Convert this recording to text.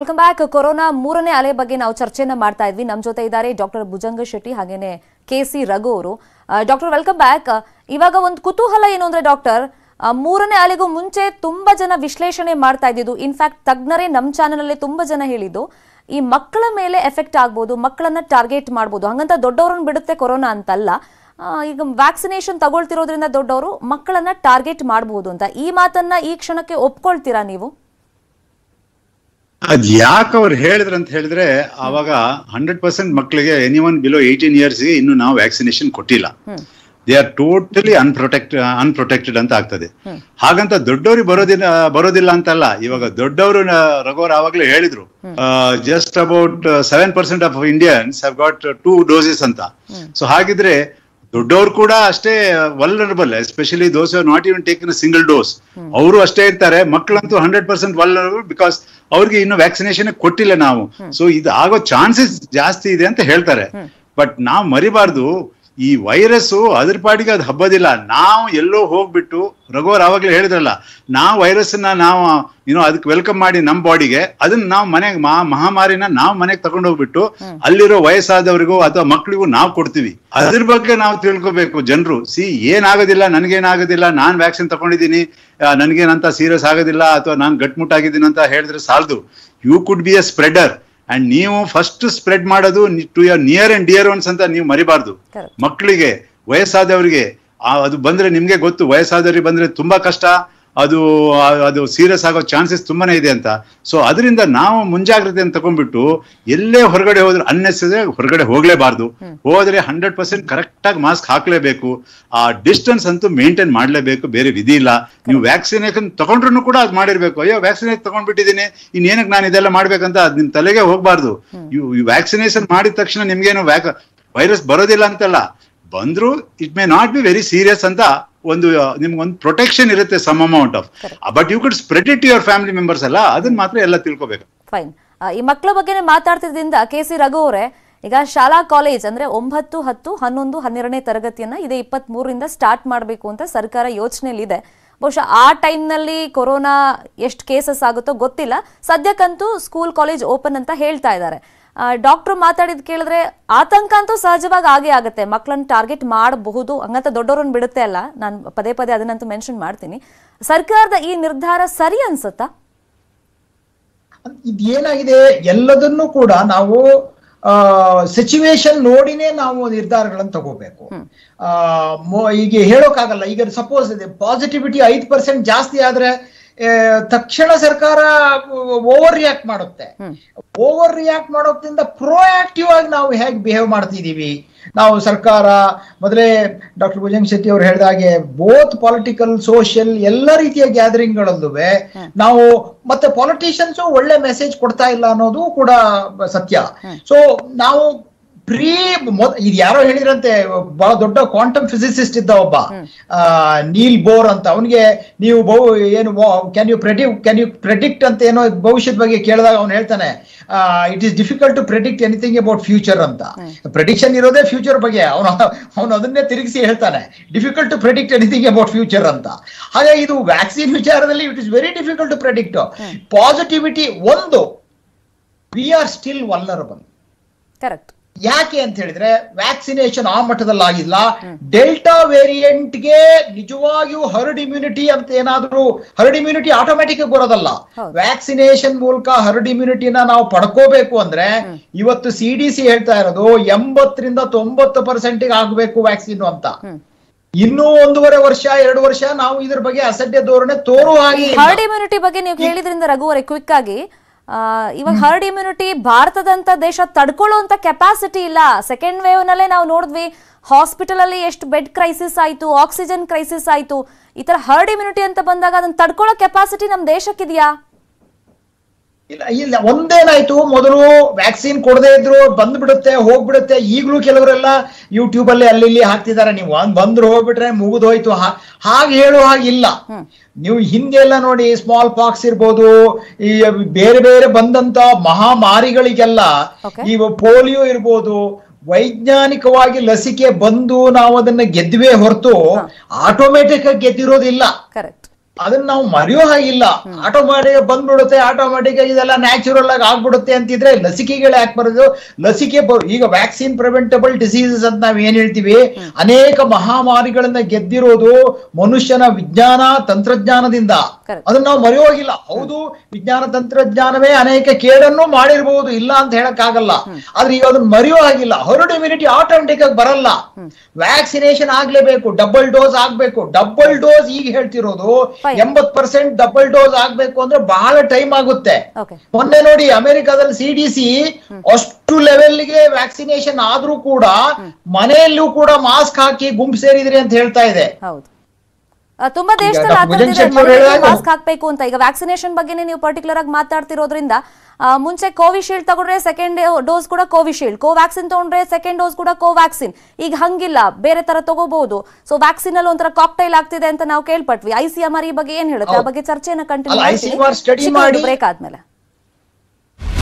welcome back corona ಮೂರನೇ ಅಲೆ ಬಗ್ಗೆ ನಾವು ಚರ್ಚೆಯನ್ನ ಮಾಡ್ತಾ ಇದ್ವಿ ನಮ್ಮ ಜೊತೆ ಇದ್ದಾರೆ ಡಾಕ್ಟರ್ ಭುಜಂಗ ಶೆಟ್ಟಿ ಹಾಗೇನೆ ಕೆ ಸಿ ರಘು ಅವರು ಡಾಕ್ಟರ್ ವೆಲ್ಕಮ್ ಬ್ಯಾಕ್ ಇವಾಗ ಒಂದು ಕುತೂಹಲ ಏನು ಅಂದ್ರೆ ಡಾಕ್ಟರ್ ಮೂರನೇ ಅಲೆಗೂ ಮುಂಚೆ ತುಂಬಾ ಜನ ವಿಶ್ಲೇಷಣೆ ಮಾಡ್ತಾ ಇದ್ದಿದ್ದು ಇನ್ಫ್ಯಾಕ್ಟ್ ತಜ್ಞರೇ ನಮ್ಮ ಚಾನೆಲ್ ಅಲ್ಲಿ ತುಂಬಾ ಜನ ಹೇಳಿದ್ದು ಈ ಮಕ್ಕಳ ಮೇಲೆ ಎಫೆಕ್ಟ್ ಆಗ್ಬೋದು ಮಕ್ಕಳನ್ನ ಟಾರ್ಗೆಟ್ ಮಾಡ್ಬೋದು ಹಂಗಂತ ದೊಡ್ಡವ್ರನ್ನ ಬಿಡುತ್ತೆ ಕೊರೋನಾ ಅಂತಲ್ಲ ಈಗ ವ್ಯಾಕ್ಸಿನೇಷನ್ ತಗೊಳ್ತಿರೋದ್ರಿಂದ ದೊಡ್ಡವರು ಮಕ್ಕಳನ್ನ ಟಾರ್ಗೆಟ್ ಮಾಡಬಹುದು ಅಂತ ಈ ಮಾತನ್ನ ಈ ಕ್ಷಣಕ್ಕೆ ಒಪ್ಕೊಳ್ತೀರಾ ನೀವು ಅದ್ ಯಾಕೆ ಅವ್ರು ಹೇಳಿದ್ರು ಅಂತ ಹೇಳಿದ್ರೆ ಅವಾಗ ಹಂಡ್ರೆಡ್ ಪರ್ಸೆಂಟ್ ಮಕ್ಕಳಿಗೆ ಎನಿ ಒನ್ ಬಿಲೋ ಏಯ್ಟೀನ್ ಗೆ ಇನ್ನು ನಾವು ವ್ಯಾಕ್ಸಿನೇಷನ್ ಕೊಟ್ಟಿಲ್ಲ they are totally unprotect unprotected ಅಂತ ಆಗ್ತದೆ ಹಾಗಂತ ದೊಡ್ಡವ್ರಿಗೆ ಬರೋದಿಲ್ಲ ಬರೋದಿಲ್ಲ ಅಂತಲ್ಲ ಇವಾಗ ದೊಡ್ಡವರು ರಘೋರ್ ಅವಾಗ್ಲೇ ಹೇಳಿದ್ರು just about seven percent of Indians have got two doses ಅಂತ ಸೊ ಹಾಗಿದ್ರೆ ದೊಡ್ಡವರು ಕೂಡ ಅಷ್ಟೇ vulnerable especially those not even taken single dose ಅವರು ಅಷ್ಟೇ ಇರ್ತಾರೆ ಮಕ್ಕಳಂತೂ ಹಂಡ್ರೆಡ್ ಪರ್ಸೆಂಟ್ ವಲ್ನರಬಲ್ ಬಿಕಾಸ್ ಅವ್ರಿಗೆ ಇನ್ನು ವ್ಯಾಕ್ಸಿನೇಷನ್ ಕೊಟ್ಟಿಲ್ಲ ನಾವು ಸೊ ಇದು ಆಗೋ ಚಾನ್ಸಸ್ ಜಾಸ್ತಿ ಇದೆ ಅಂತ ಹೇಳ್ತಾರೆ ಬಟ್ ನಾವು ಮರಿಬಾರ್ದು ಈ ವೈರಸ್ಸು ಅದ್ರ ಪಾಡಿಗೆ ಅದು ಹಬ್ಬದಿಲ್ಲ ನಾವು ಎಲ್ಲೋ ಹೋಗ್ಬಿಟ್ಟು ರಘುವರ್ ಆವಾಗಲೇ ಹೇಳಿದ್ರಲ್ಲ ನಾವು ವೈರಸ್ಸನ್ನ ನಾವು ಏನೋ ಅದಕ್ಕೆ ವೆಲ್ಕಮ್ ಮಾಡಿ ನಮ್ಮ ಬಾಡಿಗೆ ಅದನ್ನ ನಾವು ಮನೆಗೆ ಮಹಾಮಾರಿನ ನಾವು ಮನೆಗೆ ಹೋಗ್ಬಿಟ್ಟು ಅಲ್ಲಿರೋ ವಯಸ್ಸಾದವರಿಗೂ ಅಥವಾ ಮಕ್ಕಳಿಗೂ ನಾವು ಕೊಡ್ತೀವಿ ಅದ್ರ ಬಗ್ಗೆ ನಾವು ತಿಳ್ಕೊಬೇಕು ಜನರು ಸಿ ಏನಾಗೋದಿಲ್ಲ ನನ್ಗೇನಾಗೋದಿಲ್ಲ ನಾನು ವ್ಯಾಕ್ಸಿನ್ ತಗೊಂಡಿದ್ದೀನಿ ನನಗೇನಂತ ಸೀರಿಯಸ್ ಆಗೋದಿಲ್ಲ ಅಥವಾ ನಾನು ಗಟ್ಮುಟ್ಟಾಗಿದ್ದೀನಿ ಅಂತ ಹೇಳಿದ್ರೆ ಸಾಲದು you could be a spreader and ನೀವು ಫಸ್ಟ್ ಸ್ಪ್ರೆಡ್ ಮಾಡೋದು to your near and dear ones ಅಂತ ನೀವು ಮರಿಬಾರ್ದು ಮಕ್ಕಳಿಗೆ ವಯಸ್ಸಾದವರಿಗೆ ಅದು ಬಂದ್ರೆ ನಿಮ್ಗೆ ಗೊತ್ತು ವಯಸ್ಸಾದವ್ರಿಗೆ ಬಂದ್ರೆ ತುಂಬಾ ಕಷ್ಟ ಅದು ಅದು ಸೀರಿಯಸ್ ಆಗೋ ಚಾನ್ಸಸ್ ತುಂಬಾನೇ ಇದೆ ಅಂತ ಸೊ ಅದರಿಂದ ನಾವು ಮುಂಜಾಗ್ರತೆಯನ್ನು ತಗೊಂಡ್ಬಿಟ್ಟು ಎಲ್ಲೇ ಹೊರಗಡೆ ಹೋದ್ರೆ ಅನ್ನೆಸರಿ ಹೊರಗಡೆ ಹೋಗ್ಲೇಬಾರ್ದು ಹೋದ್ರೆ ಹಂಡ್ರೆಡ್ ಪರ್ಸೆಂಟ್ ಕರೆಕ್ಟಾಗಿ ಮಾಸ್ಕ್ ಹಾಕಲೇಬೇಕು ಆ ಡಿಸ್ಟೆನ್ಸ್ ಅಂತೂ ಮೇಂಟೈನ್ ಮಾಡಲೇಬೇಕು ಬೇರೆ ವಿಧಿ ಇಲ್ಲ ನೀವು ವ್ಯಾಕ್ಸಿನೇಷನ್ ತಗೊಂಡ್ರು ಕೂಡ ಅದು ಮಾಡಿರಬೇಕು ಅಯ್ಯೋ ವ್ಯಾಕ್ಸಿನೇಷನ್ ತೊಗೊಂಡ್ಬಿಟ್ಟಿದ್ದೀನಿ ಇನ್ನೇನಕ್ಕೆ ನಾನು ಇದೆಲ್ಲ ಮಾಡ್ಬೇಕಂತ ಅದು ನಿಮ್ಮ ತಲೆಗೆ ಹೋಗ್ಬಾರ್ದು ಇವು ವ್ಯಾಕ್ಸಿನೇಷನ್ ಮಾಡಿದ ತಕ್ಷಣ ನಿಮ್ಗೇನು ವ್ಯಾಕ್ ವೈರಸ್ ಬರೋದಿಲ್ಲ ಅಂತಲ್ಲ ಬಂದ್ರು it may not be very serious ಅಂತ ಒಂದು ನಿಮ್ಗೊಂದು ಪ್ರೊಟೆಕ್ಷನ್ ಇರುತ್ತೆ some amount of but you could spread it your family members ಅಲ್ಲ ಅದನ್ನ ಮಾತ್ರ ಎಲ್ಲ ತಿಳ್ಕೋಬೇಕು ಫೈನ್ ಈ ಮಕ್ಕಳ ಬಗ್ಗೆ ಮಾತಾಡ್ತಿದ್ರಿಂದ ಕೆ ಸಿ ರಘು ಅವರೇ ಈಗ ಶಾಲಾ ಕಾಲೇಜ್ ಅಂದ್ರೆ ಒಂಬತ್ತು ಹತ್ತು ಹನ್ನೊಂದು ಹನ್ನೆರಡನೇ ತರಗತಿಯನ್ನ ಇದೇ ಇಪ್ಪತ್ತ್ ಮೂರಿಂದ ಸ್ಟಾರ್ಟ್ ಮಾಡಬೇಕು ಅಂತ ಸರ್ಕಾರ ಯೋಚನೆಯಲ್ಲಿ ಇದೆ ಬಹುಶಃ ಆ ಟೈಮ್ನಲ್ಲಿ ಕೊರೋನಾ ಎಷ್ಟು ಕೇಸಸ್ ಆಗುತ್ತೋ ಗೊತ್ತಿಲ್ಲ ಸದ್ಯಕ್ಕಂತೂ ಸ್ಕೂಲ್ ಕಾಲೇಜ್ ಓಪನ್ ಅಂತ ಹೇಳ್ತಾ ಇದ್ದಾರೆ ಡಾಕ್ಟರ್ ಮಾತಾಡಿದ್ ಕೇಳಿದ್ರೆ ಆತಂಕ ಅಂತೂ ಸಹಜವಾಗಿ ಆಗೇ ಆಗುತ್ತೆ ಮಕ್ಕಳನ್ನ ಟಾರ್ಗೆಟ್ ಮಾಡಬಹುದು ಹಂಗಂತ ದೊಡ್ಡವ್ರನ್ನ ಬಿಡುತ್ತೆ ಅಲ್ಲ ನಾನು ಪದೇ ಪದೇ ಅದನ್ನಂತೂ ಮೆನ್ಷನ್ ಮಾಡ್ತೀನಿ ಸರ್ಕಾರದ ಈ ನಿರ್ಧಾರ ಸರಿ ಅನ್ಸುತ್ತಾ ಇದೇನಾಗಿದೆ ಎಲ್ಲದನ್ನು ಕೂಡ ನಾವು ಸಿಚುವೇಶನ್ ನೋಡಿನೇ ನಾವು ನಿರ್ಧಾರಗಳನ್ನು ತಗೋಬೇಕು ಈಗ ಹೇಳೋಕ್ಕಾಗಲ್ಲ ಈಗ ಸಪೋಸ್ ಇದೆ ಪಾಸಿಟಿವಿಟಿ ಐದು ಪರ್ಸೆಂಟ್ ಜಾಸ್ತಿ ಆದ್ರೆ ತಕ್ಷಣ ಸರ್ಕಾರ ಓವರ್ ರಿಯಾಕ್ಟ್ ಮಾಡುತ್ತೆ ಓವರ್ ರಿಯಾಕ್ಟ್ ಮಾಡೋದ್ರಿಂದ ಆಕ್ಟಿವ್ ಆಗಿ ನಾವು ಹೇಗ್ ಬಿಹೇವ್ ಮಾಡ್ತಿದ್ದೀವಿ ನಾವು ಸರ್ಕಾರ ಮೊದಲೇ ಡಾಕ್ಟರ್ ಭುಜಂಗ್ ಶೆಟ್ಟಿ ಅವರು ಹೇಳಿದ ಹಾಗೆ ಬೋತ್ ಪೊಲಿಟಿಕಲ್ ಸೋಷಿಯಲ್ ಎಲ್ಲ ರೀತಿಯ ಗ್ಯಾದರಿಂಗ್ ಗಳಲ್ಲೂ ನಾವು ಮತ್ತೆ ಪಾಲಿಟಿಷಿಯನ್ಸ್ ಒಳ್ಳೆ ಮೆಸೇಜ್ ಕೊಡ್ತಾ ಇಲ್ಲ ಅನ್ನೋದು ಕೂಡ ಸತ್ಯ ಸೊ ನಾವು ಪ್ರೀ ಇದು ಯಾರೋ ಹೇಳಿರಂತೆ ಬಹಳ ದೊಡ್ಡ ಕ್ವಾಂಟಮ್ ಫಿಸಿಸಿಸ್ಟ್ ಇದ್ದ ಒಬ್ಬ ನೀಲ್ ಬೋರ್ ಅಂತ ಅವನಿಗೆ ನೀವು ಏನು can you predi can you predict ಅಂತ ಏನೋ ಭವಿಷ್ಯದ ಬಗ್ಗೆ ಕೇಳಿದಾಗ ಅವ್ನು ಹೇಳ್ತಾನೆ it is difficult to predict anything about future ಅಂತ ಪ್ರೆಡಿಕ್ಷನ್ ಇರೋದೇ ಫ್ಯೂಚರ್ ಬಗ್ಗೆ ಅವನು ಅವನು ಅದನ್ನೇ ತಿರುಗಿಸಿ ಹೇಳ್ತಾನೆ difficult to predict anything about future ಅಂತ ಹಾಗೆ ಇದು ವ್ಯಾಕ್ಸಿನ್ ವಿಚಾರದಲ್ಲಿ it is very difficult to predict positivity ಒಂದು we are still vulnerable correct ಯಾಕೆ ಅಂತ ಹೇಳಿದ್ರೆ ವ್ಯಾಕ್ಸಿನೇಷನ್ ಆ ಮಟ್ಟದಲ್ಲಿ ಆಗಿಲ್ಲ ಡೆಲ್ಟಾ ವೇರಿಯಂಟ್ಗೆ ನಿಜವಾಗಿಯೂ ಹರ್ಡ್ ಇಮ್ಯುನಿಟಿ ಅಂತ ಏನಾದರೂ ಹರ್ಡ್ ಇಮ್ಯುನಿಟಿ ಆಟೋಮ್ಯಾಟಿಕ್ ಬರೋದಲ್ಲ ವ್ಯಾಕ್ಸಿನೇಷನ್ ಮೂಲಕ ಹರ್ಡ್ ಇಮ್ಯುನಿಟಿನ ನಾವು ಪಡ್ಕೋಬೇಕು ಅಂದ್ರೆ ಇವತ್ತು ಸಿ ಡಿ ಸಿ ಹೇಳ್ತಾ ಇರೋದು ಎಂಬತ್ತರಿಂದ ತೊಂಬತ್ತು ಪರ್ಸೆಂಟ್ ಆಗಬೇಕು ವ್ಯಾಕ್ಸಿನ್ ಅಂತ ಇನ್ನೂ ಒಂದೂವರೆ ವರ್ಷ ಎರಡು ವರ್ಷ ನಾವು ಇದ್ರ ಬಗ್ಗೆ ಅಸಡ್ಡೆ ಧೋರಣೆ ತೋರುವ ಹಾಗೆ ಹರ್ಡ್ ಇಮ್ಯುನಿಟಿ ಬಗ್ಗೆ ನೀವು ಹೇಳಿದ್ರಿಂದ ರಘುವರೆ ಕ್ವಿಕ್ ಆಗಿ ಇವಾಗ ಹರ್ಡ್ ಇಮ್ಯುನಿಟಿ ಭಾರತದಂತ ದೇಶ ತಡ್ಕೊಳ್ಳುವಂತ ಕೆಪಾಸಿಟಿ ಇಲ್ಲ ಸೆಕೆಂಡ್ ವೇವ್ ನಲ್ಲೇ ನಾವು ನೋಡಿದ್ವಿ ಹಾಸ್ಪಿಟಲ್ ಅಲ್ಲಿ ಎಷ್ಟು ಬೆಡ್ ಕ್ರೈಸಿಸ್ ಆಯ್ತು ಆಕ್ಸಿಜನ್ ಕ್ರೈಸಿಸ್ ಆಯ್ತು ಈ ತರ ಹರ್ಡ್ ಇಮ್ಯುನಿಟಿ ಅಂತ ಬಂದಾಗ ಅದನ್ನ ತಡ್ಕೊಳ್ಳೋ ಕೆಪಾಸಿಟಿ ನಮ್ಮ ದೇಶಕ್ಕಿದೆಯಾ ಇಲ್ಲ ಇಲ್ಲ ಒಂದೇನಾಯ್ತು ಮೊದಲು ವ್ಯಾಕ್ಸಿನ್ ಕೊಡದೇ ಇದ್ರು ಬಂದ್ಬಿಡುತ್ತೆ ಹೋಗ್ಬಿಡುತ್ತೆ ಈಗಲೂ ಕೆಲವರೆಲ್ಲ ಯೂಟ್ಯೂಬ್ ಅಲ್ಲಿ ಅಲ್ಲಿ ಇಲ್ಲಿ ಹಾಕ್ತಿದ್ದಾರೆ ನೀವು ಒಂದ್ ಬಂದ್ರು ಹೋಗ್ಬಿಟ್ರೆ ಮುಗಿದೋಯ್ತು ಹಾಗೆ ಹೇಳೋ ಹಾಗಿಲ್ಲ ನೀವು ಹಿಂದೆಲ್ಲ ನೋಡಿ ಸ್ಮಾಲ್ ಪಾಕ್ಸ್ ಇರ್ಬೋದು ಈ ಬೇರೆ ಬೇರೆ ಬಂದಂತ ಮಹಾಮಾರಿಗಳಿಗೆಲ್ಲ ಈ ಪೋಲಿಯೋ ಇರ್ಬೋದು ವೈಜ್ಞಾನಿಕವಾಗಿ ಲಸಿಕೆ ಬಂದು ನಾವು ಅದನ್ನ ಗೆದ್ವೇ ಹೊರತು ಆಟೋಮೆಟಿಕ್ ಆಗಿ ಗೆದ್ದಿರೋದಿಲ್ಲ ಕರೆಕ್ಟ್ ಅದನ್ನ ನಾವು ಮರೆಯೋ ಹಾಗಿಲ್ಲ ಆಟೋಮ್ಯಾಟಿಕ್ ಬಂದ್ಬಿಡುತ್ತೆ ಆಟೋಮ್ಯಾಟಿಕ್ ಇದೆಲ್ಲ ನ್ಯಾಚುರಲ್ ಆಗಿ ಆಗ್ಬಿಡುತ್ತೆ ಅಂತಿದ್ರೆ ಲಸಿಕೆಗಳು ಯಾಕೆ ಬರೋದು ಲಸಿಕೆ ಈಗ ವ್ಯಾಕ್ಸಿನ್ ಪ್ರಿವೆಂಟಬಲ್ ಡಿಸೀಸಸ್ ಅಂತ ನಾವ್ ಏನ್ ಹೇಳ್ತೀವಿ ಅನೇಕ ಮಹಾಮಾರಿಗಳನ್ನ ಗೆದ್ದಿರೋದು ಮನುಷ್ಯನ ವಿಜ್ಞಾನ ತಂತ್ರಜ್ಞಾನದಿಂದ ಅದನ್ನ ನಾವು ಮರೆಯೋ ಹೋಗಿಲ್ಲ ಹೌದು ವಿಜ್ಞಾನ ತಂತ್ರಜ್ಞಾನವೇ ಅನೇಕ ಕೇಡನ್ನು ಮಾಡಿರ್ಬಹುದು ಇಲ್ಲ ಅಂತ ಹೇಳಕ್ ಆಗಲ್ಲ ಆದ್ರೆ ಈಗ ಅದನ್ನ ಮರೆಯೋ ಹಾಗಿಲ್ಲ ಹರ್ಡ್ ಇಮ್ಯುನಿಟಿ ಆಟೋಮೆಟಿಕ್ ಆಗಿ ಬರಲ್ಲ ವ್ಯಾಕ್ಸಿನೇಷನ್ ಆಗ್ಲೇಬೇಕು ಡಬಲ್ ಡೋಸ್ ಆಗ್ಬೇಕು ಡಬಲ್ ಡೋಸ್ ಈಗ ಹೇಳ್ತಿರೋದು ಎಂಬತ್ ಪರ್ಸೆಂಟ್ ಡಬಲ್ ಡೋಸ್ ಆಗ್ಬೇಕು ಅಂದ್ರೆ ಬಹಳ ಟೈಮ್ ಆಗುತ್ತೆ ಮೊನ್ನೆ ನೋಡಿ ಅಮೆರಿಕಾದಲ್ಲಿ ಸಿ ಡಿ ಸಿ ಅಷ್ಟು ಲೆವೆಲ್ಗೆ ವ್ಯಾಕ್ಸಿನೇಷನ್ ಆದ್ರೂ ಕೂಡ ಮನೆಯಲ್ಲೂ ಕೂಡ ಮಾಸ್ಕ್ ಹಾಕಿ ಗುಂಪು ಸೇರಿದ್ರಿ ಅಂತ ಹೇಳ್ತಾ ಇದೆ ತುಂಬಾ ದೇಶದಲ್ಲಿ ಮಾಸ್ಕ್ ಹಾಕ್ಬೇಕು ಅಂತ ಈಗ ವ್ಯಾಕ್ಸಿನೇಷನ್ ಬಗ್ಗೆ ನೀವು ಪರ್ಟಿಕ್ಯುಲರ್ ಆಗಿ ಮಾತಾಡ್ತಿರೋದ್ರಿಂದ ಮುಂಚೆ ಕೋವಿಶೀಲ್ಡ್ ತಗೊಂಡ್ರೆ ಸೆಕೆಂಡ್ ಡೋಸ್ ಕೂಡ ಕೋವಿಶೀಲ್ಡ್ ಕೋವ್ಯಾಕ್ಸಿನ್ ತಗೊಂಡ್ರೆ ಸೆಕೆಂಡ್ ಡೋಸ್ ಕೂಡ ಕೋವ್ಯಾಕ್ಸಿನ್ ಈಗ ಹಂಗಿಲ್ಲ ಬೇರೆ ತರ ತಗೋಬಹುದು ಸೊ ವ್ಯಾಕ್ಸಿನ್ ಅಲ್ಲಿ ಒಂಥರ ಕಾಕ್ಟೈಲ್ ಆಗ್ತಿದೆ ಅಂತ ನಾವು ಕೇಳ್ಪಟ್ವಿ ಐಸಿಎಂಆರ್ ಈ ಬಗ್ಗೆ ಏನ್ ಹೇಳುತ್ತೆ ಆ ಬಗ್ಗೆ ಚರ್ಚೆಯನ್ನು ಕಂಟಿನ್ಯೂ ಬ್ರೇಕ್ ಆದ್ಮೇಲೆ